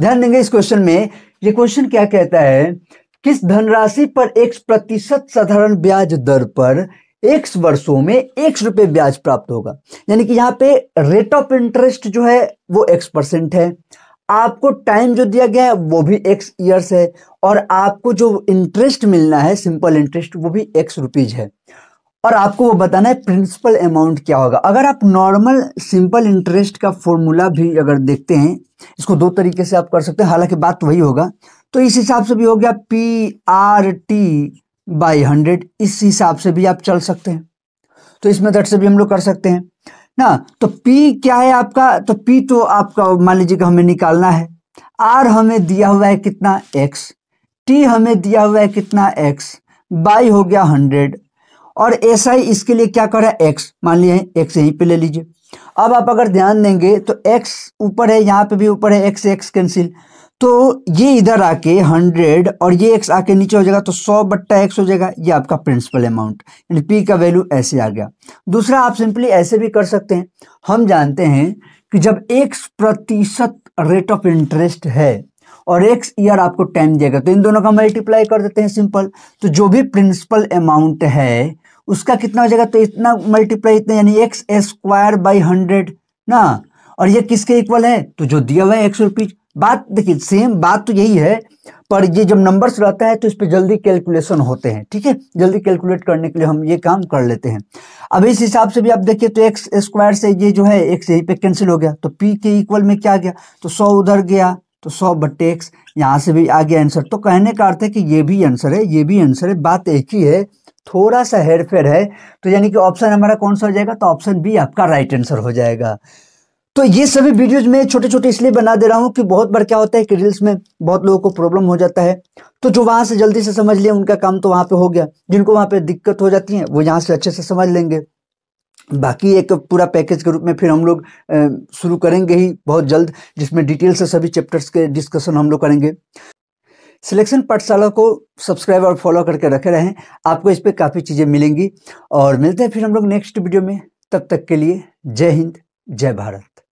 ध्यान देंगे इस क्वेश्चन में ये क्वेश्चन क्या कहता है किस धनराशि पर एक प्रतिशत साधारण ब्याज दर पर एक वर्षों में एक रुपये ब्याज प्राप्त होगा यानी कि यहाँ पे रेट ऑफ इंटरेस्ट जो है वो एक्स परसेंट है आपको टाइम जो दिया गया है वो भी एक्स ईयर्स है और आपको जो इंटरेस्ट मिलना है सिंपल इंटरेस्ट वो भी एक्स रुपीज है और आपको वो बताना है प्रिंसिपल अमाउंट क्या होगा अगर आप नॉर्मल सिंपल इंटरेस्ट का फॉर्मूला भी अगर देखते हैं इसको दो तरीके से आप कर सकते हैं हालांकि बात वही होगा तो इस हिसाब से भी हो गया P R T by hundred इस हिसाब से भी आप चल सकते हैं तो इस मेथड से भी हम लोग कर सकते हैं ना तो पी क्या है आपका तो पी तो आपका मान लीजिए कि हमें निकालना है आर हमें दिया हुआ है कितना एक्स टी हमें दिया हुआ है कितना एक्स बाई हो गया हंड्रेड और एस SI इसके लिए क्या कर रहा है एक्स मान लिए एक्स यहीं पे ले लीजिए अब आप अगर ध्यान देंगे तो एक्स ऊपर है यहाँ पे भी ऊपर है एक्स एक्स कैंसिल तो ये इधर आके हंड्रेड और ये एक्स आके नीचे हो जाएगा तो सौ बट्टा एक्स हो जाएगा ये आपका प्रिंसिपल अमाउंट यानी पी का वैल्यू ऐसे आ गया दूसरा आप सिंपली ऐसे भी कर सकते हैं हम जानते हैं कि जब एक्स प्रतिशत रेट ऑफ इंटरेस्ट है और एक्स ईयर आपको टाइम देगा तो इन दोनों का मल्टीप्लाई कर देते हैं सिंपल तो जो भी प्रिंसिपल अमाउंट है उसका कितना हो जाएगा तो इतना मल्टीप्लाई इतना यानी एक्स स्क्वायर बाई हंड्रेड ना और ये किसके इक्वल है तो जो दिया हुआ है एक्स रुपीज बात देखिए सेम बात तो यही है पर ये जब नंबर्स रहता है तो इस पर जल्दी कैलकुलेशन होते हैं ठीक है जल्दी कैलकुलेट करने के लिए हम ये काम कर लेते हैं अब इस हिसाब से भी आप देखिए तो एक्स स्क्वायर से ये जो है एक्स यहीं पे कैंसिल हो गया तो पी के इक्वल में क्या गया तो सौ उधर गया तो सौ बट्टे एक्स यहाँ से भी आ गया आंसर तो कहने का अर्थ है कि ये भी आंसर है ये भी आंसर है बात एक ही है थोड़ा सा हेरफेर है तो यानी कि ऑप्शन हमारा कौन सा हो जाएगा तो ऑप्शन बी आपका राइट आंसर हो जाएगा तो ये सभी वीडियोज में छोटे छोटे इसलिए बना दे रहा हूँ कि बहुत बार क्या होता है कि रील्स में बहुत लोगों को प्रॉब्लम हो जाता है तो जो वहाँ से जल्दी से समझ लिया उनका काम तो वहाँ पे हो गया जिनको वहाँ पे दिक्कत हो जाती है वो यहाँ से अच्छे से समझ लेंगे बाकी एक पूरा पैकेज के रूप में फिर हम लोग शुरू करेंगे ही बहुत जल्द जिसमें डिटेल से सभी चैप्टर्स के डिस्कशन हम लोग करेंगे सिलेक्शन पाठशाला को सब्सक्राइब और फॉलो करके रखे रहें आपको इस पर काफ़ी चीज़ें मिलेंगी और मिलते हैं फिर हम लोग नेक्स्ट वीडियो में तब तक के लिए जय हिंद जय भारत